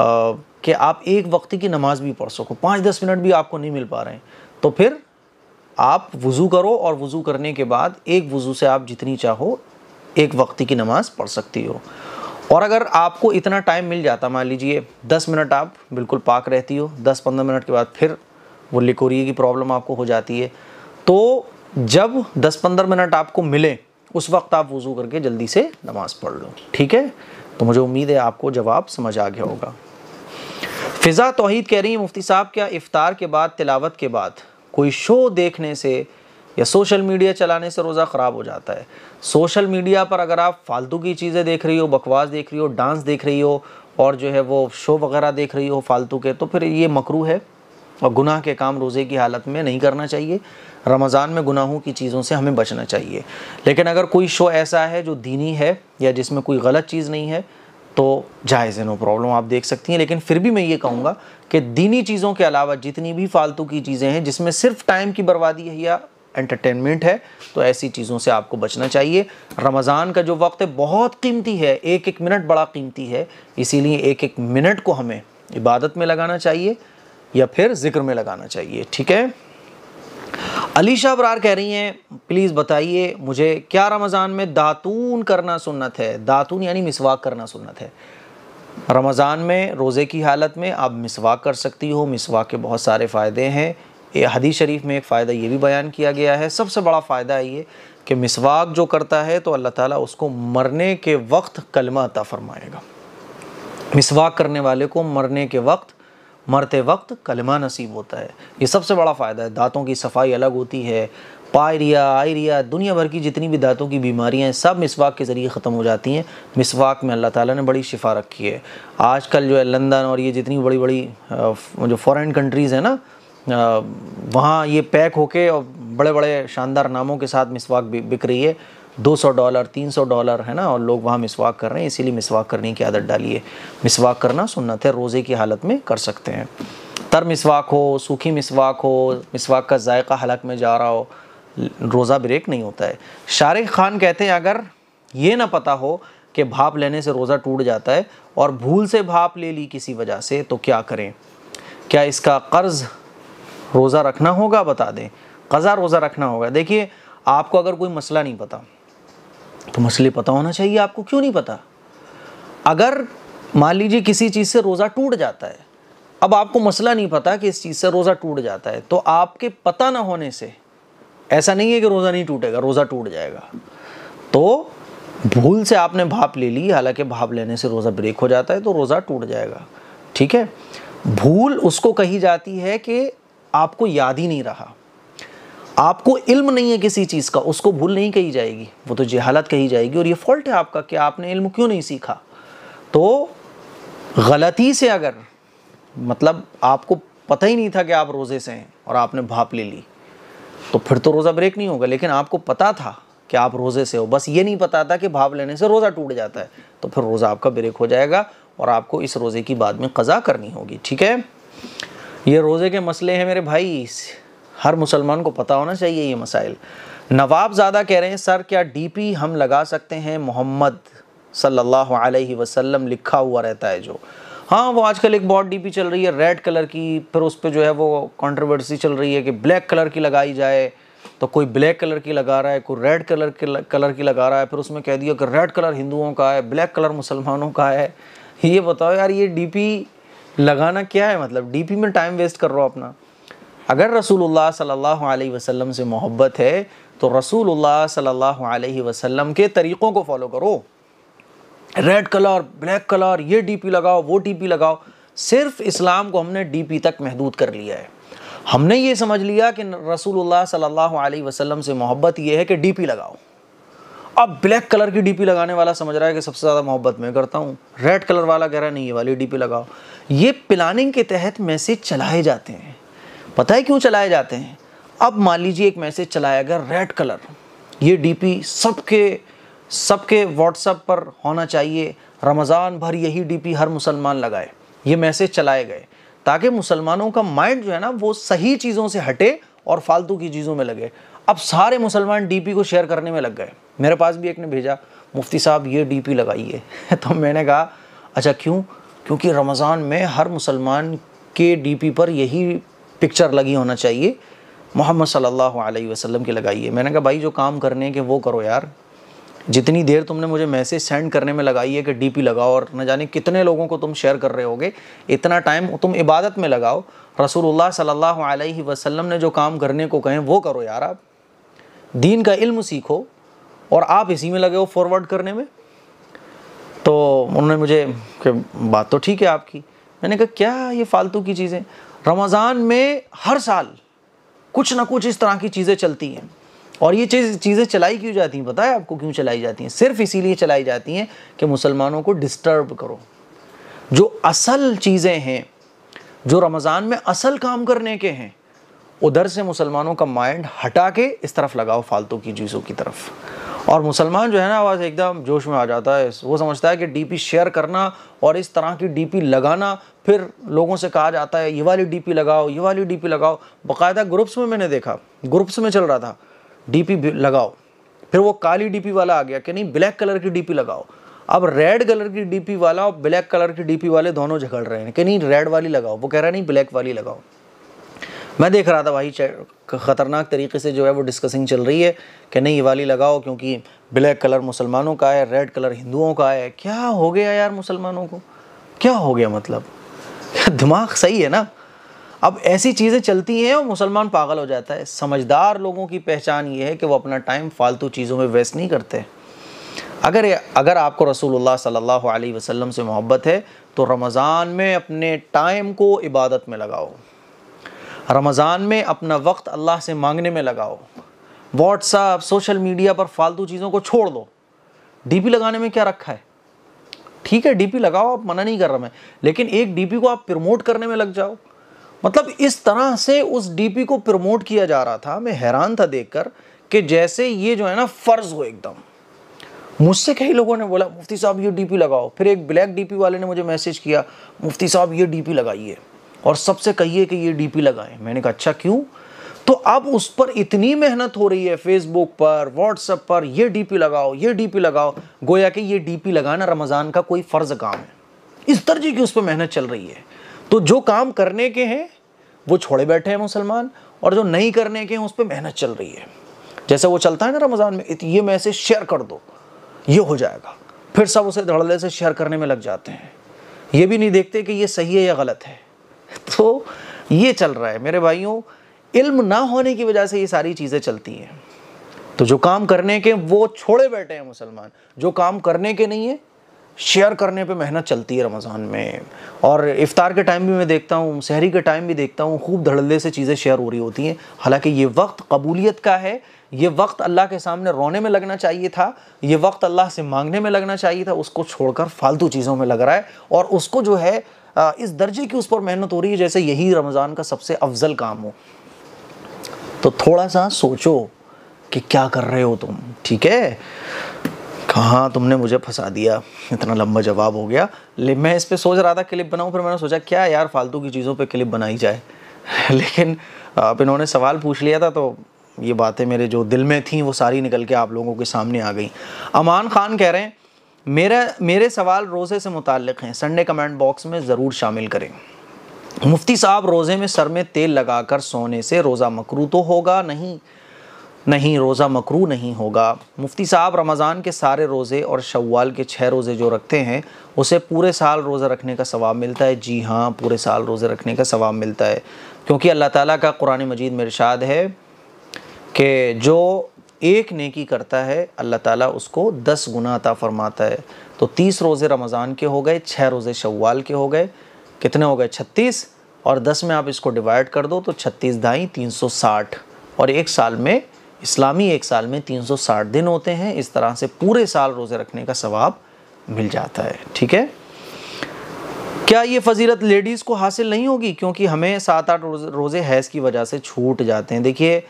कि आप एक वक्त की नमाज़ भी पढ़ सको पाँच दस मिनट भी आपको नहीं मिल पा रहे हैं तो फिर आप वज़ू करो और वज़ू करने के बाद एक वज़ू से आप जितनी चाहो एक वक्त की नमाज़ पढ़ सकती हो और अगर आपको इतना टाइम मिल जाता मान लीजिए दस मिनट आप बिल्कुल पाक रहती हो दस पंद्रह मिनट के बाद फिर वो लिकोरिए की प्रॉब्लम आपको हो जाती है तो जब दस पंद्रह मिनट आपको मिले उस वक्त आप वज़ू करके जल्दी से नमाज़ पढ़ लो ठीक है तो मुझे उम्मीद है आपको जवाब समझ आ गया होगा फ़िज़ा तोहद कह रही है मुफ्ती साहब क्या इफ़ार के बाद तिलावत के बाद कोई शो देखने से या सोशल मीडिया चलाने से रोज़ा ख़राब हो जाता है सोशल मीडिया पर अगर आप फालतू की चीज़ें देख रही हो बकवास देख रही हो डांस देख रही हो और जो है वो शो वगैरह देख रही हो फालतू के तो फिर ये मकरू है और गुनाह के काम रोज़े की हालत में नहीं करना चाहिए रमज़ान में गुनाहों की चीज़ों से हमें बचना चाहिए लेकिन अगर कोई शो ऐसा है जो दीनी है या जिसमें कोई गलत चीज़ नहीं है तो जायज़ है नो प्रॉब्लम आप देख सकती हैं लेकिन फिर भी मैं ये कहूँगा कि दीनी चीज़ों के अलावा जितनी भी फालतू की चीज़ें हैं जिसमें सिर्फ टाइम की बर्बादी है या एंटरटेनमेंट है तो ऐसी चीज़ों से आपको बचना चाहिए रमज़ान का जो वक्त है बहुत कीमती है एक एक मिनट बड़ा कीमती है इसीलिए एक एक मिनट को हमें इबादत में लगाना चाहिए या फिर ज़िक्र में लगाना चाहिए ठीक है अलीशा बरार कह रही हैं प्लीज़ बताइए मुझे क्या रमज़ान में दातून करना सुन्नत है दातून यानी मिसवाक करना सुन्नत है रमज़ान में रोज़े की हालत में आप मिसवाक कर सकती हो मिसवाक के बहुत सारे फ़ायदे हैं हदीस शरीफ में एक फ़ायदा ये भी बयान किया गया है सबसे बड़ा फ़ायदा है ये कि मिसवाक जो करता है तो अल्लाह ताला उसको मरने के वक्त कलमा अता फ़रमाएगा मिसवाक करने वाले को मरने के वक्त मरते वक्त कलमा नसीब होता है ये सबसे बड़ा फ़ायदा है दांतों की सफाई अलग होती है पायरिया आयरिया दुनिया भर की जितनी भी दांतों की बीमारियां हैं सब मिसवाक के ज़रिए ख़त्म हो जाती हैं मिसवाक में अल्लाह ताला ने बड़ी शिफा रखी है आजकल जो है लंदन और ये जितनी बड़ी बड़ी जो फॉरेन कंट्रीज़ हैं ना वहाँ ये पैक होके और बड़े बड़े शानदार नामों के साथ मिसवाक बिक रही है 200 डॉलर 300 डॉलर है ना और लोग वहाँ मिसवाक कर रहे हैं इसीलिए मिसवाक करने की आदत डालिए मिसवाक करना सुन्नत है रोज़े की हालत में कर सकते हैं तर मिसवाक हो सूखी मिसवाक हो मिसवाक का जायका हलक में जा रहा हो रोज़ा ब्रेक नहीं होता है शारिक खान कहते हैं अगर ये ना पता हो कि भाप लेने से रोज़ा टूट जाता है और भूल से भाप ले ली किसी वजह से तो क्या करें क्या इसका कर्ज़ रोज़ा रखना होगा बता दें कज़ा रोज़ा रखना होगा देखिए आपको अगर कोई मसला नहीं पता तो मसले पता होना चाहिए आपको क्यों नहीं पता अगर मान लीजिए किसी चीज़ से रोज़ा टूट जाता है अब आपको मसला नहीं पता कि इस चीज़ से रोज़ा टूट जाता है तो आपके पता ना होने से ऐसा नहीं है कि रोज़ा नहीं टूटेगा रोज़ा टूट जाएगा तो भूल से आपने भाप ले ली हालांकि भाप लेने से रोज़ा ब्रेक हो जाता है तो रोज़ा टूट जाएगा ठीक है भूल उसको कही जाती है कि आपको याद ही नहीं रहा आपको इल्म नहीं है किसी चीज़ का उसको भूल नहीं कही जाएगी वो तो जहालत कही जाएगी और ये फॉल्ट है आपका कि आपने इल्म क्यों नहीं सीखा तो गलती से अगर मतलब आपको पता ही नहीं था कि आप रोज़े से हैं और आपने भाप ले ली तो फिर तो रोज़ा ब्रेक नहीं होगा लेकिन आपको पता था कि आप रोज़े से हो बस ये नहीं पता था कि भाप लेने से रोज़ा टूट जाता है तो फिर रोज़ा आपका ब्रेक हो जाएगा और आपको इस रोज़े की बाद में कज़ा करनी होगी ठीक है ये रोज़े के मसले हैं मेरे भाई हर मुसलमान को पता होना चाहिए ये मसाइल नवाब ज़्यादा कह रहे हैं सर क्या डीपी हम लगा सकते हैं मोहम्मद सल्लल्लाहु अलैहि वसल्लम लिखा हुआ रहता है जो हाँ वो आजकल एक बहुत डीपी चल रही है रेड कलर की फिर उस पर जो है वो कंट्रोवर्सी चल रही है कि ब्लैक कलर की लगाई जाए तो कोई ब्लैक कलर की लगा रहा है कोई रेड कलर के कलर की लगा रहा है फिर उसमें कह दिया कि रेड कलर हिंदुओं का है ब्लैक कलर मुसलमानों का है ये बताओ यार ये डी लगाना क्या है मतलब डी में टाइम वेस्ट कर रहा हो अपना अगर रसूलुल्लाह सल्लल्लाहु अलैहि वसल्लम से मोहब्बत है तो रसूलुल्लाह सल्लल्लाहु अलैहि वसल्लम के तरीक़ों को फॉलो करो रेड कलर ब्लैक कलर ये डीपी लगाओ वो डीपी लगाओ सिर्फ इस्लाम को हमने डीपी तक महदूद कर लिया है हमने ये समझ लिया कि रसूलुल्लाह सल्लल्लाहु अलैहि वसल्लम से मोहब्बत ये है कि डीपी लगाओ अब ब्लैक कलर की डीपी लगाने वाला समझ रहा है कि सबसे ज़्यादा मोहब्बत मैं करता हूँ रेड कलर वाला कह रहा है नहीं ये वाली डीपी लगाओ ये प्लानिंग के तहत मैसेज चलाए जाते हैं पता है क्यों चलाए जाते हैं अब मान लीजिए एक मैसेज चलाया गया रेड कलर ये डीपी सबके सबके व्हाट्सएप पर होना चाहिए रमज़ान भर यही डीपी हर मुसलमान लगाए ये मैसेज चलाए गए ताकि मुसलमानों का माइंड जो है ना वो सही चीज़ों से हटे और फालतू की चीज़ों में लगे अब सारे मुसलमान डीपी को शेयर करने में लग गए मेरे पास भी एक ने भेजा मुफ्ती साहब ये डीपी लगाइए तो मैंने कहा अच्छा क्यों क्योंकि रमज़ान में हर मुसलमान के डीपी पर यही पिक्चर लगी होना चाहिए मोहम्मद सल्लल्लाहु अलैहि वसल्लम की लगाइए मैंने कहा भाई जो काम करने के वो करो यार जितनी देर तुमने मुझे मैसेज सेंड करने में लगाई है कि डीपी लगाओ और न जाने कितने लोगों को तुम शेयर कर रहे होगे इतना टाइम तुम इबादत में लगाओ रसूलुल्लाह सल्लल्लाहु अलैहि वसल्लम ने जो काम करने को कहें वो करो यार आप दीन का इल्म सीखो और आप इसी में लगे हो फॉरवर्ड करने में तो उन्होंने मुझे कि बात तो ठीक है आपकी मैंने कहा क्या ये फालतू की चीज़ें रमज़ान में हर साल कुछ ना कुछ इस तरह की चीज़ें चलती हैं और ये चीज़ चीज़ें चलाई क्यों जाती हैं पता है आपको क्यों चलाई जाती हैं सिर्फ इसीलिए चलाई जाती हैं कि मुसलमानों को डिस्टर्ब करो जो असल चीज़ें हैं जो रमज़ान में असल काम करने के हैं उधर से मुसलमानों का माइंड हटा के इस तरफ लगाओ फालतू की चीज़ों की तरफ और मुसलमान जो है ना आवाज़ एकदम जोश में आ जाता है वो समझता है कि डीपी शेयर करना और इस तरह की डीपी लगाना फिर लोगों से कहा जाता है ये वाली डीपी लगाओ ये वाली डीपी लगाओ बाकायदा ग्रुप्स में मैंने देखा ग्रुप्स में चल रहा था डीपी लगाओ फिर वो काली डीपी वाला आ गया कि नहीं ब्लैक कलर की डीपी लगाओ अब रेड कलर की डीपी वाला और ब्लैक कलर की डीपी वाले दोनों झगड़ रहे हैं कि नहीं रेड वाली लगाओ वो कह रहा है नहीं ब्लैक वाली लगाओ मैं देख रहा था भाई ख़तरनाक तरीके से जो है वो डिस्कसिंग चल रही है कि नहीं ये वाली लगाओ क्योंकि ब्लैक कलर मुसलमानों का है रेड कलर हिंदुओं का है क्या हो गया यार मुसलमानों को क्या हो गया मतलब दिमाग सही है ना अब ऐसी चीज़ें चलती हैं और मुसलमान पागल हो जाता है समझदार लोगों की पहचान ये है कि वो अपना टाइम फालतू चीज़ों में वेस्ट नहीं करते अगर अगर आपको रसूलुल्लाह सल्लल्लाहु अलैहि वसल्लम से मोहब्बत है तो रमज़ान में अपने टाइम को इबादत में लगाओ रमज़ान में अपना वक्त अल्लाह से मांगने में लगाओ व्हाट्सअप सोशल मीडिया पर फालतू चीज़ों को छोड़ दो डीपी लगाने में क्या रखा है ठीक है डीपी लगाओ आप मना नहीं कर रहा मैं लेकिन एक डीपी को आप प्रमोट करने में लग जाओ मतलब इस तरह से उस डीपी को प्रमोट किया जा रहा था मैं हैरान था देखकर कि जैसे ये जो है ना फ़र्ज़ हो एकदम मुझसे कई लोगों ने बोला मुफ्ती साहब ये डीपी लगाओ फिर एक ब्लैक डीपी वाले ने मुझे मैसेज किया मुफ्ती साहब ये डीपी लगाइए और सबसे कहिए कि ये डीपी लगाएं मैंने कहा अच्छा क्यों तो अब उस पर इतनी मेहनत हो रही है फेसबुक पर व्हाट्सएप पर ये डीपी लगाओ ये डीपी लगाओ गोया कि ये डीपी लगाना रमज़ान का कोई फ़र्ज़ काम है इस दर्जे की उस पर मेहनत चल रही है तो जो काम करने के हैं वो छोड़े बैठे हैं मुसलमान और जो नहीं करने के हैं उस पर मेहनत चल रही है जैसे वो चलता है ना रमज़ान में ये मैसेज शेयर कर दो ये हो जाएगा फिर सब उसे धड़ल्ले से शेयर करने में लग जाते हैं ये भी नहीं देखते कि ये सही है या गलत है तो ये चल रहा है मेरे भाइयों इल्म ना होने की वजह से ये सारी चीज़ें चलती हैं तो जो काम करने के वो छोड़े बैठे हैं मुसलमान जो काम करने के नहीं है शेयर करने पे मेहनत चलती है रमज़ान में और इफ़ार के टाइम भी मैं देखता हूँ शहरी के टाइम भी देखता हूँ खूब धड़ल्ले से चीज़ें शेयर हो रही होती हैं हालांकि ये वक्त कबूलियत का है ये वक्त अल्लाह के सामने रोने में लगना चाहिए था ये वक्त अल्लाह से मांगने में लगना चाहिए था उसको छोड़कर फालतू चीज़ों में लग रहा है और उसको जो है इस दर्जे की उस पर मेहनत हो रही है जैसे यही रमज़ान का सबसे अफजल काम हो तो थोड़ा सा सोचो कि क्या कर रहे हो तुम ठीक है कहा तुमने मुझे फंसा दिया इतना लंबा जवाब हो गया ले मैं इस पर सोच रहा था क्लिप बनाऊँ फिर मैंने सोचा क्या यार फालतू की चीज़ों पर क्लिप बनाई जाए लेकिन अब इन्होंने सवाल पूछ लिया था तो ये बातें मेरे जो दिल में थी वो सारी निकल के आप लोगों के सामने आ गई अमान खान कह रहे हैं मेरा मेरे सवाल रोज़े से मुतक़ हैं संडे कमेंट बॉक्स में ज़रूर शामिल करें मुफ्ती साहब रोज़े में सर में तेल लगाकर सोने से रोज़ा मकरू तो होगा नहीं नहीं रोज़ा मकरू नहीं होगा मुफ्ती साहब रमज़ान के सारे रोज़े और शवाल के छः रोज़े जो रखते हैं उसे पूरे साल रोज़ा रखने का सवाब मिलता है जी हाँ पूरे साल रोज़े रखने का सवाब मिलता है क्योंकि अल्लाह ताली का कुरान मजीद में है कि जो एक नेकी करता है अल्लाह ताला उसको दस गुना अता फरमाता है तो तीस रोज़े रमज़ान के हो गए छः रोज़े शवाल के हो गए कितने हो गए छत्तीस और दस में आप इसको डिवाइड कर दो तो छत्तीस ढाई तीन सौ साठ और एक साल में इस्लामी एक साल में तीन सौ साठ दिन होते हैं इस तरह से पूरे साल रोज़े रखने का सवाब मिल जाता है ठीक है क्या ये फजीलत लेडीज़ को हासिल नहीं होगी क्योंकि हमें सात आठ रोज़े हैज़ की वजह से छूट जाते हैं देखिए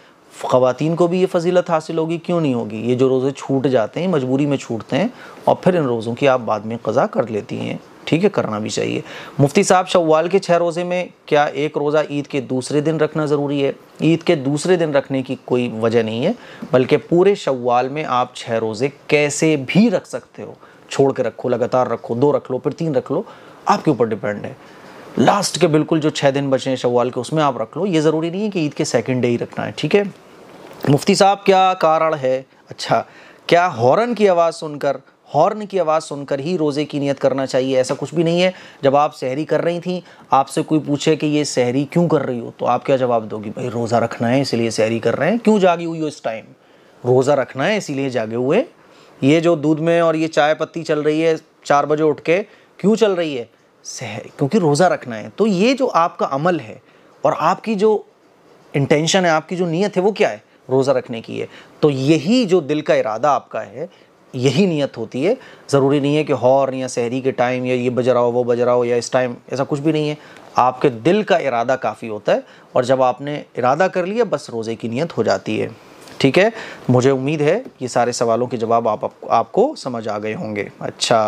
ख़वान को भी ये फजीलत हासिल होगी क्यों नहीं होगी ये जो रोज़े छूट जाते हैं मजबूरी में छूटते हैं और फिर इन रोज़ों की आप बाद में कज़ा कर लेती हैं ठीक है करना भी चाहिए मुफ्ती साहब शवाल के छः रोज़े में क्या एक रोज़ा ईद के दूसरे दिन रखना ज़रूरी है ईद के दूसरे दिन रखने की कोई वजह नहीं है बल्कि पूरे शवाल में आप छः रोज़े कैसे भी रख सकते हो छोड़ के रखो लगातार रखो दो रख लो फिर तीन रख लो आपके ऊपर डिपेंड है लास्ट के बिल्कुल जो छः दिन बचे हैं शवाल के उसमें आप रख लो ये ज़रूरी नहीं है कि ईद के सेकेंड डे ही रखना है ठीक है मुफ्ती साहब क्या कारण है अच्छा क्या हॉर्न की आवाज़ सुनकर हॉर्न की आवाज़ सुनकर ही रोज़े की नियत करना चाहिए ऐसा कुछ भी नहीं है जब आप सहरी कर रही थी आपसे कोई पूछे कि ये सहरी क्यों कर रही हो तो आप क्या जवाब दोगी भाई रोज़ा रखना है इसीलिए सहरी कर रहे हैं क्यों जागी हुई हो इस टाइम रोज़ा रखना है इसीलिए जागे हुए ये जो दूध में और ये चाय पत्ती चल रही है चार बजे उठ के क्यों चल रही है सह क्योंकि रोज़ा रखना है तो ये जो आपका अमल है और आपकी जो इंटेंशन है आपकी जो नीयत है वो क्या है रोज़ा रखने की है तो यही जो दिल का इरादा आपका है यही नीयत होती है ज़रूरी नहीं है कि हॉर या सहरी के टाइम या ये बज रहा हो वो बज रहा हो या इस टाइम ऐसा कुछ भी नहीं है आपके दिल का इरादा काफ़ी होता है और जब आपने इरादा कर लिया बस रोज़े की नीयत हो जाती है ठीक है मुझे उम्मीद है ये सारे सवालों के जवाब आप, आप आपको समझ आ गए होंगे अच्छा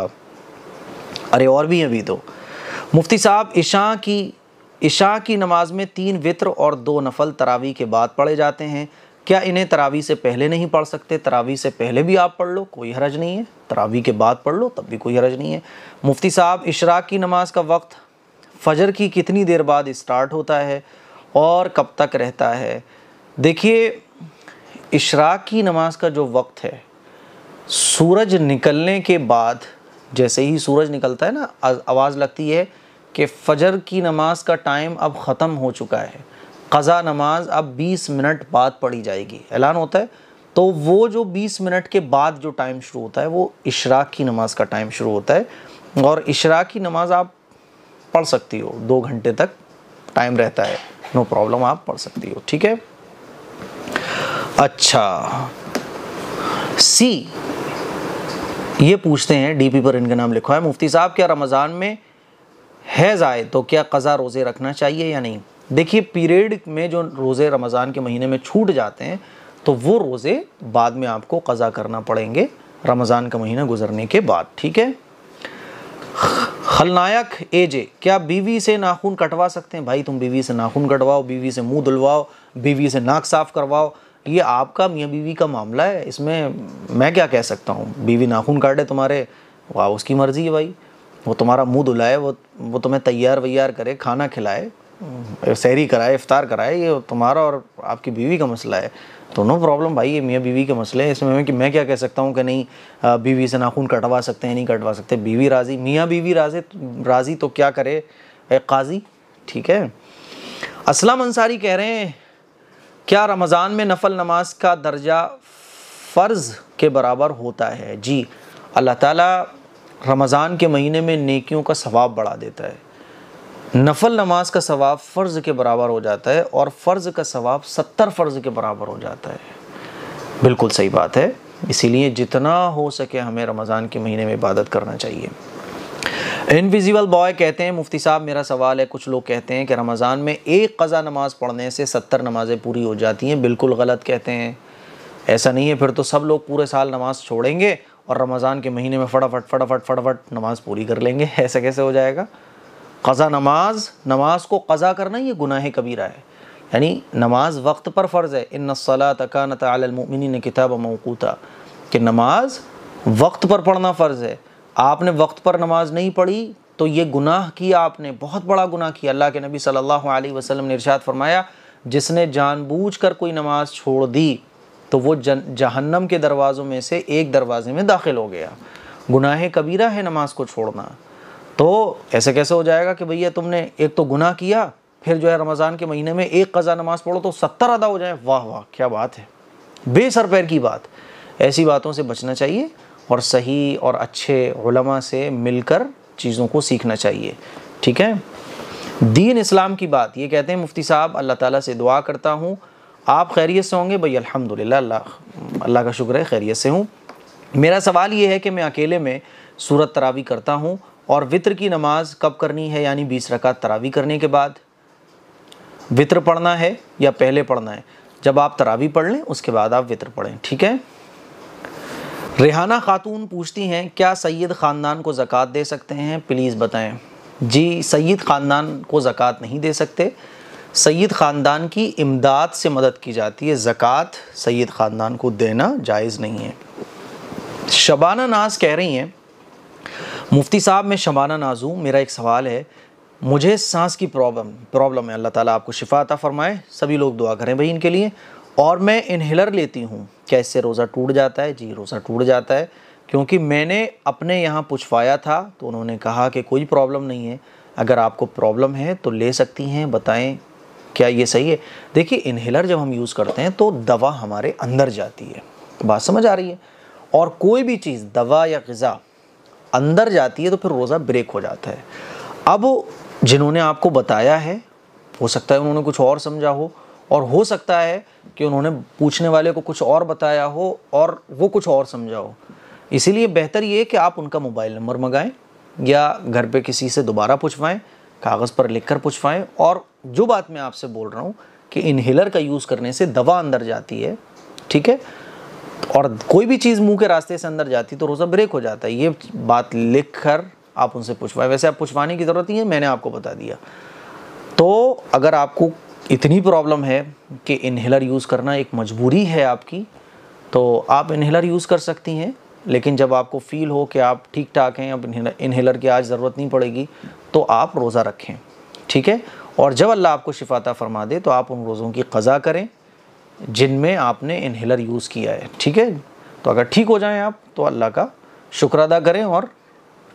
अरे और भी अभी तो मुफ्ती साहब ईशा की ईशा की नमाज में तीन वित्र और दो नफल तरावी के बाद पढ़े जाते हैं क्या इन्हें तरावी से पहले नहीं पढ़ सकते तरावी से पहले भी आप पढ़ लो कोई हरज नहीं है तरावी के बाद पढ़ लो तब भी कोई हरज नहीं है मुफ्ती साहब इशराक की नमाज का वक्त फजर की कितनी देर बाद स्टार्ट होता है और कब तक रहता है देखिए इशराक की नमाज का जो वक्त है सूरज निकलने के बाद जैसे ही सूरज निकलता है ना आवाज़ लगती है कि फ़जर की नमाज का टाइम अब ख़त्म हो चुका है क़ज़ा नमाज अब 20 मिनट बाद पढ़ी जाएगी ऐलान होता है तो वो जो 20 मिनट के बाद जो टाइम शुरू होता है वो इशराक की नमाज का टाइम शुरू होता है और इशराक की नमाज आप पढ़ सकती हो दो घंटे तक टाइम रहता है नो no प्रॉब्लम आप पढ़ सकती हो ठीक है अच्छा सी ये पूछते हैं डीपी पर इनका नाम लिखा है मुफ्ती साहब क्या रमज़ान में हैज़ आए तो क्या कज़ा रोज़े रखना चाहिए या नहीं देखिए पीरियड में जो रोज़े रमज़ान के महीने में छूट जाते हैं तो वो रोज़े बाद में आपको कज़ा करना पड़ेंगे रमज़ान का महीना गुजरने के बाद ठीक है खलनायक एजे क्या बीवी से नाखून कटवा सकते हैं भाई तुम बीवी से नाखून कटवाओ बीवी से मुंह धुलवाओ बीवी से नाक साफ़ करवाओ ये आपका मियाँ बीवी का मामला है इसमें मैं क्या कह सकता हूँ बीवी नाखून काटे तुम्हारे वाह उसकी मर्ज़ी है भाई वो तुम्हारा मुंह धुलाए वो वो तुम्हें तैयार वैयार करे खाना खिलाए सैरी कराए इफ्तार कराए ये तुम्हारा और आपकी बीवी का मसला है तो नो प्रॉब्लम भाई ये मियाँ बीवी के मसले हैं इसमें कि मैं क्या कह सकता हूँ कि नहीं बीवी से नाखून कटवा सकते हैं नहीं कटवा सकते बीवी राज़ी मियाँ बीवी राजे राज़ी तो क्या करे ए काजी ठीक है असलम अंसारी कह रहे हैं क्या रमज़ान में नफल नमाज का दर्जा फ़र्ज़ के बराबर होता है जी अल्लाह ताला रमज़ान के महीने में नेकियों का सवाब बढ़ा देता है नफल नमाज का सवाब फ़र्ज़ के बराबर हो जाता है और फ़र्ज़ का सवाब सत्तर फ़र्ज़ के बराबर हो जाता है बिल्कुल सही बात है इसीलिए जितना हो सके हमें रमज़ान के महीने में इबादत करना चाहिए इनविजिबल बॉय कहते हैं मुफ्ती साहब मेरा सवाल है कुछ लोग कहते हैं कि रमज़ान में एक कज़ा नमाज़ पढ़ने से सत्तर नमाज़ें पूरी हो जाती हैं बिल्कुल गलत कहते हैं ऐसा नहीं है फिर तो सब लोग पूरे साल नमाज़ छोड़ेंगे और रमज़ान के महीने में फटाफट फटाफट फटाफट नमाज़ पूरी कर लेंगे ऐसा कैसे हो जाएगा कज़ा नमाज नमाज को कज़ा करना ये गुनाह कबीरा है यानी नमाज वक्त पर फ़र्ज़ है इन नसला तकानत आलमिन किताब मौकूता कि नमाज वक्त पर पढ़ना फ़र्ज़ है आपने वक्त पर नमाज नहीं पढ़ी तो ये गुनाह किया आपने बहुत बड़ा गुनाह किया अल्लाह के नबी सल्लल्लाहु अलैहि वसल्लम ने इरशाद फरमाया जिसने जानबूझकर कोई नमाज छोड़ दी तो वो जन जहन्नम के दरवाज़ों में से एक दरवाज़े में दाखिल हो गया गुनाह कबीरा है नमाज को छोड़ना तो ऐसे कैसे हो जाएगा कि भैया तुमने एक तो गुनाह किया फिर जो है रमज़ान के महीने में एक कज़ा नमाज पढ़ो तो सत्तर अदा हो जाए वाह वाह क्या बात है बेसर पैर की बात ऐसी बातों से बचना चाहिए और सही और अच्छे उलमा से मिलकर चीज़ों को सीखना चाहिए ठीक है दीन इस्लाम की बात ये कहते हैं मुफ्ती साहब अल्लाह ताला से दुआ करता हूँ आप खैरियत से होंगे भाई अल्हम्दुलिल्लाह अल्लाह अल्लाह का शुक्र है खैरियत से हूँ मेरा सवाल ये है कि मैं अकेले में सूरत तरावी करता हूँ और वित्र की नमाज़ कब करनी है यानी बीस रकात तरावी करने के बाद वित्र पढ़ना है या पहले पढ़ना है जब आप तरावी पढ़ लें उसके बाद आप वित्र पढ़ें ठीक है रेहाना खातून पूछती हैं क्या सैयद ख़ानदान को ज़क़़त दे सकते हैं प्लीज़ बताएं जी सैयद ख़ानदान को ज़क़़त नहीं दे सकते सैयद ख़ानदान की इमदाद से मदद की जाती है ज़क़़त सैयद ख़ानदान को देना जायज़ नहीं है शबाना नाज कह रही हैं मुफ्ती साहब मैं शबाना नाज हूँ मेरा एक सवाल है मुझे सांस की प्रॉब्लम प्रॉब्लम है अल्लाह ताला आपको शिफाता फ़रमाए सभी लोग दुआ करें भाई इनके लिए और मैं इनहेलर लेती हूँ क्या इससे रोज़ा टूट जाता है जी रोज़ा टूट जाता है क्योंकि मैंने अपने यहाँ पूछवाया था तो उन्होंने कहा कि कोई प्रॉब्लम नहीं है अगर आपको प्रॉब्लम है तो ले सकती हैं बताएं क्या ये सही है देखिए इन्हेलर जब हम यूज़ करते हैं तो दवा हमारे अंदर जाती है बात समझ आ रही है और कोई भी चीज़ दवा या गज़ा अंदर जाती है तो फिर रोज़ा ब्रेक हो जाता है अब जिन्होंने आपको बताया है हो सकता है उन्होंने कुछ और समझा हो और हो सकता है कि उन्होंने पूछने वाले को कुछ और बताया हो और वो कुछ और समझा हो इसीलिए बेहतर ये कि आप उनका मोबाइल नंबर मंगाएं या घर पे किसी से दोबारा पूछवाएं कागज़ पर लिख कर और जो बात मैं आपसे बोल रहा हूँ कि इनहेलर का यूज़ करने से दवा अंदर जाती है ठीक है और कोई भी चीज़ मुंह के रास्ते से अंदर जाती तो रोज़ा ब्रेक हो जाता है ये बात लिख कर आप उनसे पूछवाएं वैसे आप पूछवाने की ज़रूरत नहीं है मैंने आपको बता दिया तो अगर आपको इतनी प्रॉब्लम है कि इन्हेलर यूज़ करना एक मजबूरी है आपकी तो आप इन्हेलर यूज़ कर सकती हैं लेकिन जब आपको फील हो कि आप ठीक ठाक हैं अब इन्हेलर की आज ज़रूरत नहीं पड़ेगी तो आप रोज़ा रखें ठीक है और जब अल्लाह आपको शिफाता फरमा दे तो आप उन रोज़ों की कज़ा करें जिनमें आपने इन्हेलर यूज़ किया है ठीक है तो अगर ठीक हो जाएं आप तो अल्लाह का शुक्र अदा करें और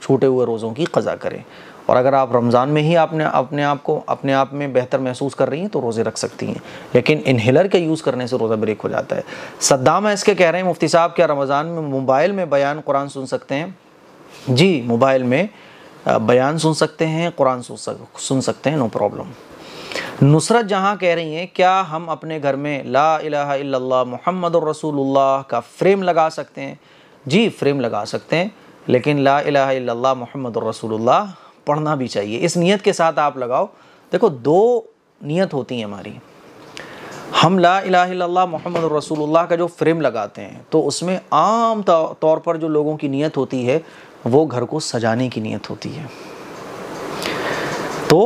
छूटे हुए रोज़ों की कज़ा करें और अगर आप रमज़ान में ही आपने अपने आप को अपने आप में बेहतर महसूस कर रही हैं तो रोज़े रख सकती हैं लेकिन इन्हेलर के यूज़ करने से रोज़ा ब्रेक हो जाता है सद्दाम है इसके कह रहे हैं मुफ्ती साहब क्या रमज़ान में मोबाइल में बयान कुरान सुन सकते हैं जी मोबाइल में बयान सुन सकते हैं कुरान सुन सक सुन सकते हैं नो प्रॉब्लम नुसरत जहाँ कह रही हैं क्या हम अपने घर में ला इला मोहम्मद रसूलुल्लाह का फ्रेम लगा सकते हैं जी फ्रेम लगा सकते हैं लेकिन ला इला मोहम्मद रसूलुल्लाह पढ़ना भी चाहिए इस नीयत के साथ आप लगाओ देखो दो नीयत होती है हमारी हम ला इला मोहम्मद रसूलुल्लाह का जो फ्रेम लगाते हैं तो उसमें आम तौर पर जो लोगों की नीयत होती है वो घर को सजाने की नीयत होती है तो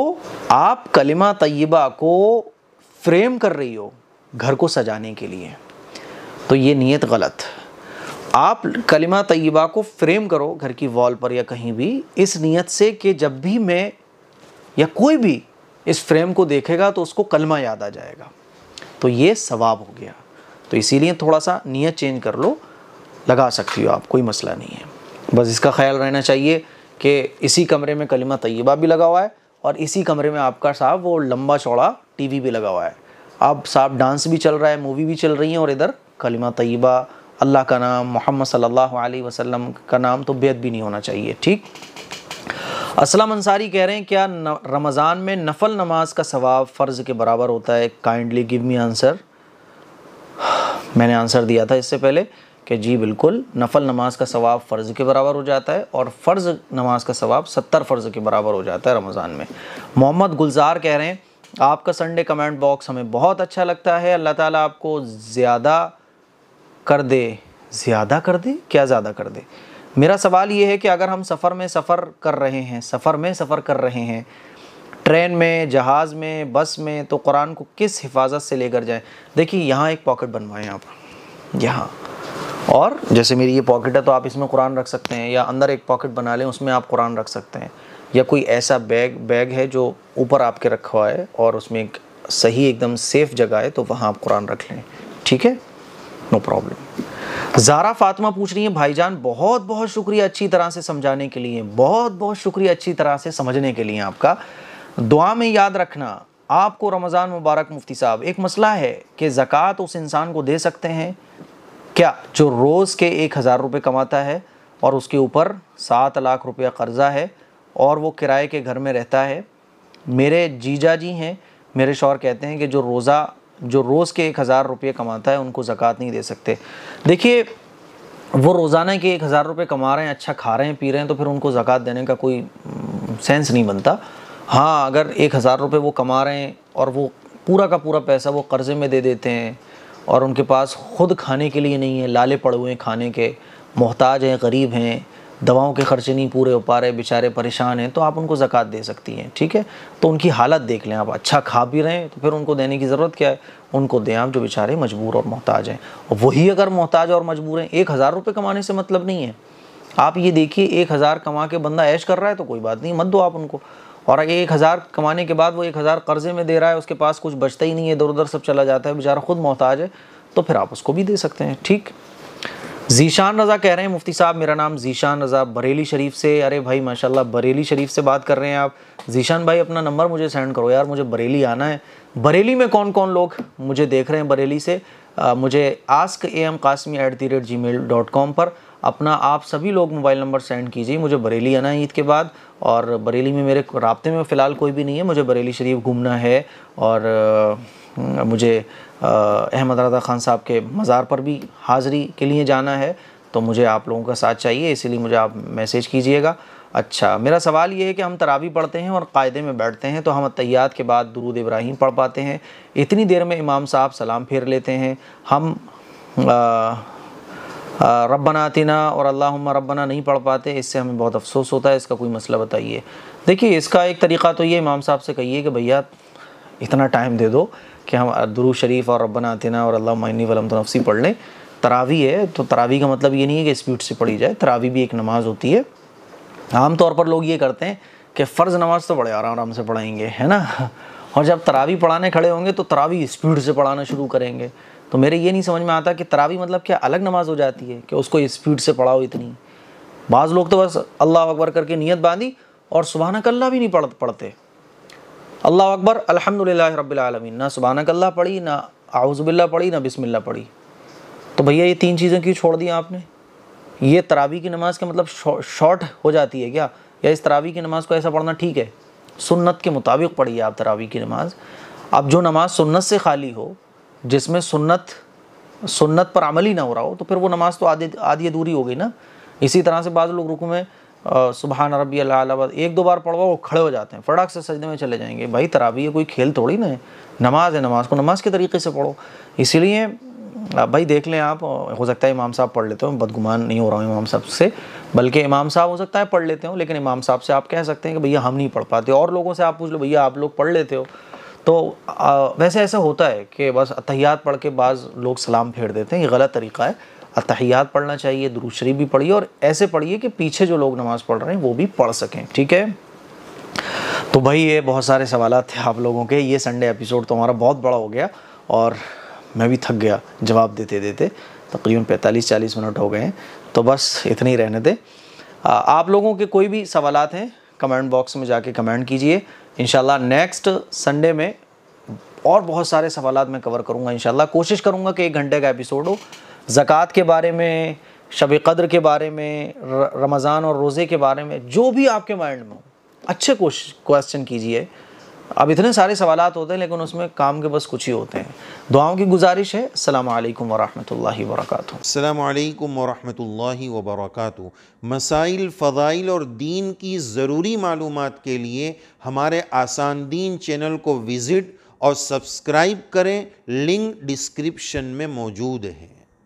आप कलिमा तय्यबा को फ्रेम कर रही हो घर को सजाने के लिए तो ये नीयत गलत आप कलिमा तय्यबा को फ्रेम करो घर की वॉल पर या कहीं भी इस नीयत से कि जब भी मैं या कोई भी इस फ्रेम को देखेगा तो उसको कलमा याद आ जाएगा तो ये सवाब हो गया तो इसीलिए थोड़ा सा नीयत चेंज कर लो लगा सकती हो आप कोई मसला नहीं है बस इसका ख्याल रहना चाहिए कि इसी कमरे में कलिमा तय्यबा भी लगा हुआ है और इसी कमरे में आपका साहब वो लंबा चौड़ा टीवी भी लगा हुआ है अब साहब डांस भी चल रहा है मूवी भी चल रही है और इधर कलिमा तय्यबा अल्लाह का नाम मोहम्मद सल्लल्लाहु अलैहि वसल्लम का नाम तो बेद भी नहीं होना चाहिए ठीक असलम अंसारी कह रहे हैं क्या रमज़ान में नफल नमाज का सवाब फ़र्ज़ के बराबर होता है काइंडली गिव मी आंसर मैंने आंसर दिया था इससे पहले कि जी बिल्कुल नफल नमाज का सवाब फ़र्ज़ के बराबर हो जाता है और फ़र्ज़ नमाज का सवाब सत्तर फ़र्ज़ के बराबर हो जाता है रमज़ान में मोहम्मद गुलजार कह रहे हैं आपका संडे कमेंट बॉक्स हमें बहुत अच्छा लगता है अल्लाह ताला आपको ज़्यादा कर दे ज़्यादा कर दे क्या ज़्यादा कर दे मेरा सवाल ये है कि अगर हम सफ़र में सफ़र कर रहे हैं सफ़र में सफ़र कर रहे हैं ट्रेन में जहाज़ में बस में तो कुरान को किस हिफाजत से लेकर जाएं देखिए यहाँ एक पॉकेट बनवाएं आप यहाँ और जैसे मेरी ये पॉकेट है तो आप इसमें कुरान रख सकते हैं या अंदर एक पॉकेट बना लें उसमें आप कुरान रख सकते हैं या कोई ऐसा बैग बैग है जो ऊपर आपके रखा हुआ है और उसमें एक सही एकदम सेफ़ जगह है तो वहाँ आप कुरान रख लें ठीक है नो प्रॉब्लम ज़ारा फातिमा पूछ रही है भाईजान बहुत बहुत शुक्रिया अच्छी तरह से समझाने के लिए बहुत बहुत शुक्रिया अच्छी तरह से समझने के लिए आपका दुआ में याद रखना आपको रमज़ान मुबारक मुफ्ती साहब एक मसला है कि ज़क़़त उस इंसान को दे सकते हैं क्या जो रोज़ के एक हज़ार रुपये कमाता है और उसके ऊपर सात लाख रुपया कर्ज़ा है और वो किराए के घर में रहता है मेरे जीजा जी हैं मेरे शौहर कहते हैं कि जो रोज़ा जो रोज़ के एक हज़ार रुपये कमाता है उनको ज़क़़त नहीं दे सकते देखिए वो रोज़ाना के एक हज़ार रुपये कमा रहे हैं अच्छा खा रहे हैं पी रहे हैं तो फिर उनको ज़क़़त देने का कोई सेंस नहीं बनता हाँ अगर एक हज़ार रुपये वो कमा रहे हैं और वो पूरा का पूरा पैसा वो कर्ज़े में दे देते हैं और उनके पास ख़ुद खाने के लिए नहीं है लाले पड़ हैं खाने के मोहताज हैं गरीब हैं दवाओं के खर्चे नहीं पूरे हो पा रहे बेचारे परेशान हैं तो आप उनको ज़क़़त दे सकती हैं ठीक है तो उनकी हालत देख लें आप अच्छा खा भी रहे हैं तो फिर उनको देने की ज़रूरत क्या है उनको दें आप जो बेचारे मजबूर और मोहताज हैं और वही अगर मोहताज और मजबूर हैं एक हज़ार रुपये कमाने से मतलब नहीं है आप ये देखिए एक हज़ार कमा के बंदा ऐश कर रहा है तो कोई बात नहीं मत दो आप उनको और अगर एक हज़ार कमाने के बाद वो एक हज़ार कर्जे में दे रहा है उसके पास कुछ बचता ही नहीं है इधर उधर सब चला जाता है बेचारा खुद मोहताज है तो फिर आप उसको भी दे सकते हैं ठीक जीशान रज़ा कह रहे हैं मुफ्ती साहब मेरा नाम जीशान रज़ा बरेली शरीफ से अरे भाई माशाल्लाह बरेली शरीफ से बात कर रहे हैं आप जीशान भाई अपना नंबर मुझे सेंड करो यार मुझे बरेली आना है बरेली में कौन कौन लोग मुझे देख रहे हैं बरेली से आ, मुझे ask A M Qasmi at the rate gmail dot com पर अपना आप सभी लोग मोबाइल नंबर सेंड कीजिए मुझे बरेली आना है ईद के बाद और बरेली में मेरे रबते में फ़िलहाल कोई भी नहीं है मुझे बरेली शरीफ घूमना है और हम्म, मुझे अहमद रजा ख़ान साहब के मज़ार पर भी हाज़री के लिए जाना है तो मुझे आप लोगों का साथ चाहिए इसीलिए मुझे आप मैसेज कीजिएगा अच्छा मेरा सवाल ये है कि हम तरावी पढ़ते हैं और कायदे में बैठते हैं तो हम अतैयात के बाद दरूद इब्राहिम पढ़ पाते हैं इतनी देर में इमाम साहब सलाम फेर लेते हैं हम रबना तिना और अल्लाह रबना नहीं पढ़ पाते इससे हमें बहुत अफसोस होता है इसका कोई मसला बताइए देखिए इसका एक तरीक़ा तो ये इमाम साहब से कहिए कि भैया इतना टाइम दे दो कि हम दुरू शरीफ और रबना आतना और अल्लाह मनी वलम तो नफसी पढ़ लें तरावी है तो तरावी का मतलब ये नहीं है कि स्पीड से पढ़ी जाए तरावी भी एक नमाज़ होती है आम तौर पर लोग ये करते हैं कि फ़र्ज़ नमाज़ तो बड़े आराम आराम से पढ़ाएंगे है ना और जब तरावी पढ़ाने खड़े होंगे तो तरावी स्पीड से पढ़ाना शुरू करेंगे तो मेरे ये नहीं समझ में आता कि तरावी मतलब क्या अलग नमाज हो जाती है कि उसको स्पीड से पढ़ाओ इतनी बाज़ लोग तो बस अल्लाह अकबर करके नीयत बांधी और सुबहाना कल्ला भी नहीं पढ़ पढ़ते अल्लाह अकबर अलहमदिल्ला रबालमीन ना अल्लाह पढ़ी ना आउज़बिल्ला पढ़ी ना बिसमिल्ला पढ़ी तो भैया ये तीन चीज़ें क्यों छोड़ दी आपने ये तरावी की नमाज़ का मतलब शॉर्ट हो जाती है क्या या इस तरावी की नमाज़ को ऐसा पढ़ना ठीक है सुन्नत के मुताबिक पढ़िए आप तरावी की नमाज़ अब जो नमाज़ सुन्नत से खाली हो जिसमें सुन्नत सुन्नत पर अमल ही ना हो रहा हो तो फिर वो नमाज़ तो आधी आधी अधूरी हो गई ना इसी तरह से बाद लोग रुकू में सुबहान रबी अलाबाद एक दो बार पढ़वा वो खड़े हो जाते हैं फटाक से सजदे में चले जाएंगे भाई तरावी है कोई खेल थोड़ी ना है नमाज है नमाज को नमाज के तरीके से पढ़ो इसीलिए भाई देख लें आप हो सकता है इमाम साहब पढ़ लेते हो बदगुमान नहीं हो रहा हूँ इमाम साहब से बल्कि इमाम साहब हो सकता है पढ़ लेते हो लेकिन इमाम साहब से आप कह सकते हैं कि भैया हम नहीं पढ़ पाते और लोगों से आप पूछ लो भैया आप लोग पढ़ लेते हो तो वैसे ऐसा होता है कि बस अतहियात पढ़ के बाद लोग सलाम फेर देते हैं ये गलत तरीका है अतहियात पढ़ना चाहिए दूसरी भी पढ़िए और ऐसे पढ़िए कि पीछे जो लोग नमाज़ पढ़ रहे हैं वो भी पढ़ सकें ठीक है तो भाई ये बहुत सारे सवाल थे आप लोगों के ये संडे एपिसोड तो हमारा बहुत बड़ा हो गया और मैं भी थक गया जवाब देते देते तकरीबन पैंतालीस चालीस मिनट हो गए हैं तो बस इतने ही रहने दें आप लोगों के कोई भी सवाल हैं कमेंट बॉक्स में जाके कमेंट कीजिए इन नेक्स्ट संडे में और बहुत सारे सवाल मैं कवर करूँगा इन कोशिश करूँगा कि एक घंटे का एपिसोड हो ज़क़़त के बारे में शब कदर के बारे में रमज़ान और रोज़े के बारे में जो भी आपके माइंड में हो अच्छे क्वेश्चन कीजिए अब इतने सारे सवाल होते हैं लेकिन उसमें काम के बस कुछ ही होते हैं दुआओं की गुजारिश है अल्लाम वरहमल वर्क अल्लाम वरहमल मसाइल फ़ज़ाइल और दीन की ज़रूरी मालूम के लिए हमारे आसान दीन चैनल को विज़िट और सब्सक्राइब करें लिंक डिस्क्रिप्शन में मौजूद है